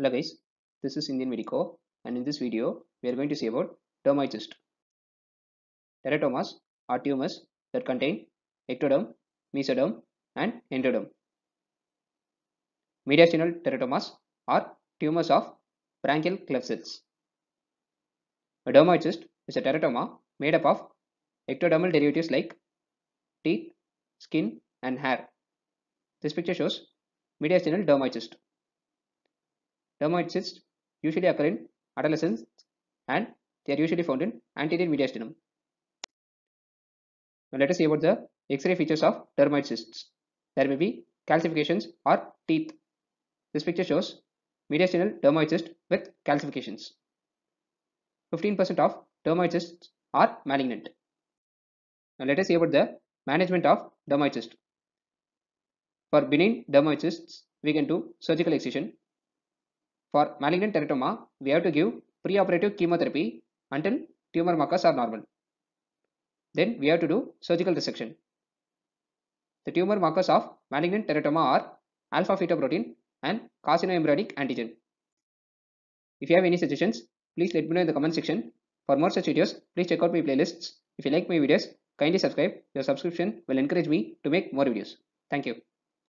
Hello guys, this is Indian Medico and in this video we are going to see about dermocyst. Teratomas are tumors that contain ectoderm, mesoderm and endoderm. Mediastinal teratomas are tumors of branchial cleft cells. A cyst is a teratoma made up of ectodermal derivatives like teeth, skin and hair. This picture shows mediastinal cyst. Dermoid cysts usually occur in adolescence and they are usually found in anterior mediastinum. Now let us see about the X-ray features of dermoid cysts. There may be calcifications or teeth. This picture shows mediastinal dermoid cyst with calcifications. 15% of dermoid cysts are malignant. Now let us see about the management of dermoid cyst. For benign dermoid cysts, we can do surgical excision for malignant teratoma, we have to give preoperative chemotherapy until tumor markers are normal. Then we have to do surgical resection. The tumor markers of malignant teratoma are alpha fetoprotein and carcinoembryonic antigen. If you have any suggestions, please let me know in the comment section. For more such videos, please check out my playlists. If you like my videos, kindly subscribe. Your subscription will encourage me to make more videos. Thank you.